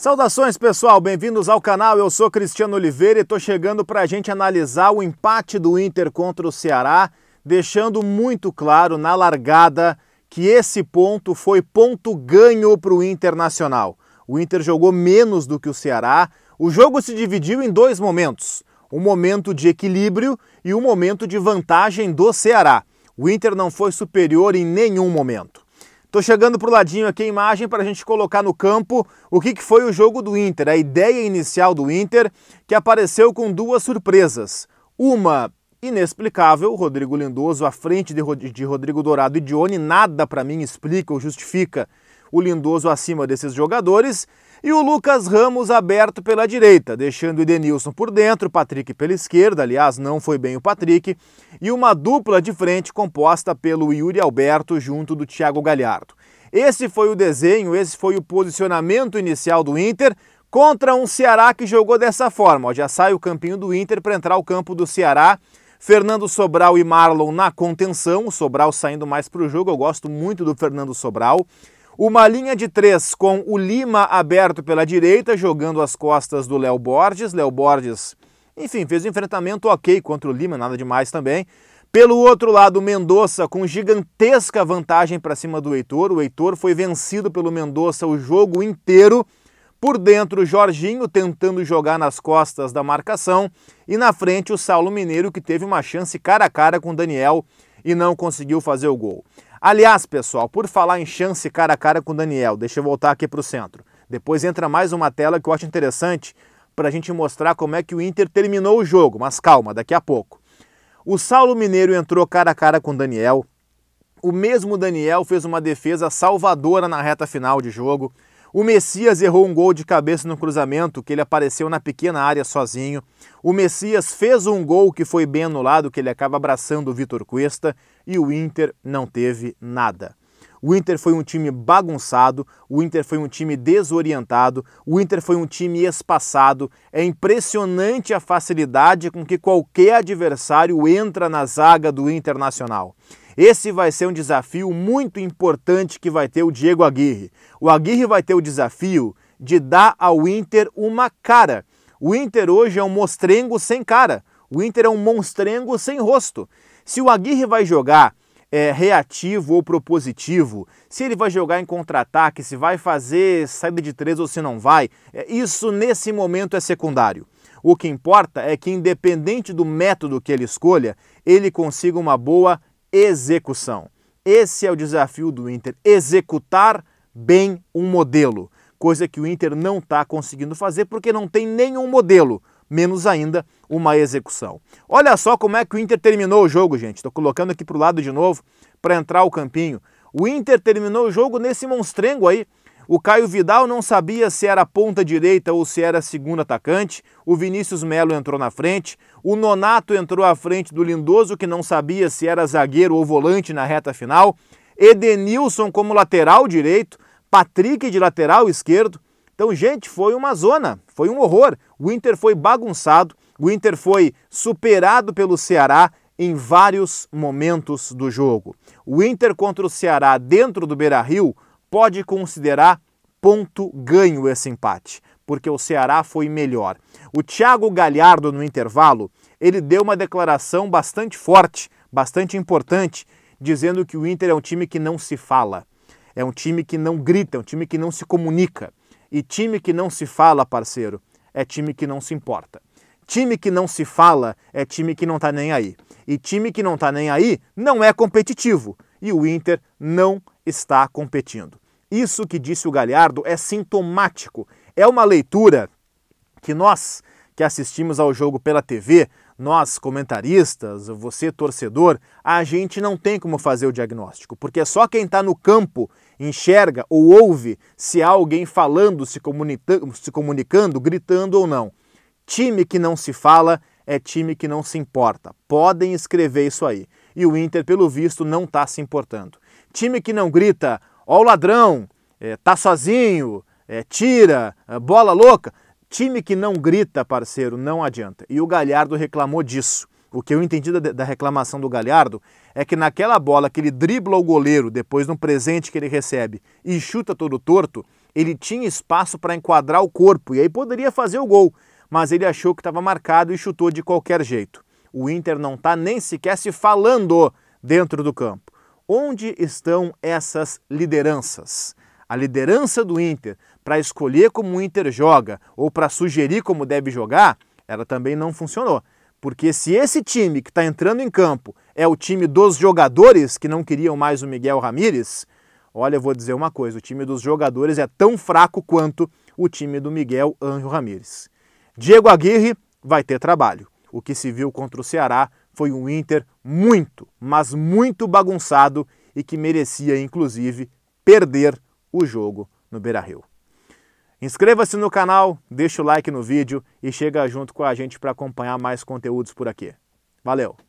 Saudações pessoal, bem-vindos ao canal. Eu sou Cristiano Oliveira e estou chegando para a gente analisar o empate do Inter contra o Ceará, deixando muito claro na largada que esse ponto foi ponto ganho para o Internacional. O Inter jogou menos do que o Ceará. O jogo se dividiu em dois momentos: um momento de equilíbrio e um momento de vantagem do Ceará. O Inter não foi superior em nenhum momento. Estou chegando para o ladinho aqui a imagem para a gente colocar no campo o que, que foi o jogo do Inter, a ideia inicial do Inter, que apareceu com duas surpresas. Uma inexplicável, Rodrigo Lindoso à frente de, Rodrigo Dourado e Dione, nada para mim explica ou justifica o Lindoso acima desses jogadores. E o Lucas Ramos aberto pela direita, deixando o Edenilson por dentro, Patrick pela esquerda, aliás, não foi bem o Patrick, e uma dupla de frente composta pelo Yuri Alberto junto do Thiago Galhardo. Esse foi o desenho, esse foi o posicionamento inicial do Inter contra um Ceará que jogou dessa forma. Ó, já sai o campinho do Inter para entrar o campo do Ceará. Fernando Sobral e Marlon na contenção, o Sobral saindo mais para o jogo. Eu gosto muito do Fernando Sobral. Uma linha de três com o Lima aberto pela direita, jogando as costas do Léo Borges. Léo Borges, enfim, fez um enfrentamento ok contra o Lima, nada demais também. Pelo outro lado, Mendonça com gigantesca vantagem para cima do Heitor. O Heitor foi vencido pelo Mendonça o jogo inteiro. Por dentro, Jorginho tentando jogar nas costas da marcação. E na frente, o Saulo Mineiro, que teve uma chance cara a cara com o Daniel e não conseguiu fazer o gol. Aliás, pessoal, por falar em chance cara a cara com o Daniel, deixa eu voltar aqui para o centro. Depois entra mais uma tela que eu acho interessante para a gente mostrar como é que o Inter terminou o jogo, mas calma, daqui a pouco. O Saulo Mineiro entrou cara a cara com o Daniel. O mesmo Daniel fez uma defesa salvadora na reta final de jogo. O Messias errou um gol de cabeça no cruzamento, que ele apareceu na pequena área sozinho. O Messias fez um gol que foi bem anulado, que ele acaba abraçando o Vitor Cuesta. E o Inter não teve nada. O Inter foi um time bagunçado, o Inter foi um time desorientado, o Inter foi um time espaçado. É impressionante a facilidade com que qualquer adversário entra na zaga do Internacional. Esse vai ser um desafio muito importante que vai ter o Diego Aguirre. O Aguirre vai ter o desafio de dar ao Inter uma cara. O Inter hoje é um mostrengo sem cara. O Inter é um monstrengo sem rosto. Se o Aguirre vai jogar é, reativo ou propositivo, se ele vai jogar em contra-ataque, se vai fazer saída de três ou se não vai, é, isso nesse momento é secundário. O que importa é que, independente do método que ele escolha, ele consiga uma boa execução. Esse é o desafio do Inter, executar bem um modelo, coisa que o Inter não está conseguindo fazer porque não tem nenhum modelo, menos ainda uma execução. Olha só como é que o Inter terminou o jogo, gente. Estou colocando aqui para o lado de novo para entrar o campinho. O Inter terminou o jogo nesse monstrengo aí, o Caio Vidal não sabia se era ponta direita ou se era segundo atacante. O Vinícius Melo entrou na frente. O Nonato entrou à frente do Lindoso, que não sabia se era zagueiro ou volante na reta final. Edenilson como lateral direito. Patrick de lateral esquerdo. Então, gente, foi uma zona, foi um horror. O Inter foi bagunçado, o Inter foi superado pelo Ceará em vários momentos do jogo. O Inter contra o Ceará dentro do Beira-Rio pode considerar ponto ganho esse empate, porque o Ceará foi melhor. O Thiago Galhardo, no intervalo, ele deu uma declaração bastante forte, bastante importante, dizendo que o Inter é um time que não se fala, é um time que não grita, é um time que não se comunica. E time que não se fala, parceiro, é time que não se importa. Time que não se fala é time que não tá nem aí. E time que não tá nem aí não é competitivo. E o Inter não está competindo. Isso que disse o Galhardo é sintomático. É uma leitura que nós que assistimos ao jogo pela TV, nós comentaristas, você torcedor, a gente não tem como fazer o diagnóstico, porque é só quem está no campo enxerga ou ouve se há alguém falando, se, comunica se comunicando, gritando ou não. Time que não se fala é time que não se importa. Podem escrever isso aí. E o Inter, pelo visto, não está se importando. Time que não grita ó o ladrão, é, tá sozinho, é, tira, é, bola louca. Time que não grita, parceiro, não adianta. E o Galhardo reclamou disso. O que eu entendi da, da reclamação do Galhardo é que naquela bola que ele dribla o goleiro, depois no presente que ele recebe e chuta todo torto, ele tinha espaço para enquadrar o corpo e aí poderia fazer o gol, mas ele achou que estava marcado e chutou de qualquer jeito. O Inter não está nem sequer se falando dentro do campo. Onde estão essas lideranças? A liderança do Inter para escolher como o Inter joga ou para sugerir como deve jogar, ela também não funcionou. Porque se esse time que está entrando em campo é o time dos jogadores que não queriam mais o Miguel Ramírez, olha, eu vou dizer uma coisa: o time dos jogadores é tão fraco quanto o time do Miguel Anjo Ramírez. Diego Aguirre vai ter trabalho. O que se viu contra o Ceará foi um Inter muito, mas muito bagunçado e que merecia, inclusive, perder o jogo no Beira Rio. Inscreva-se no canal, deixa o like no vídeo e chega junto com a gente para acompanhar mais conteúdos por aqui. Valeu!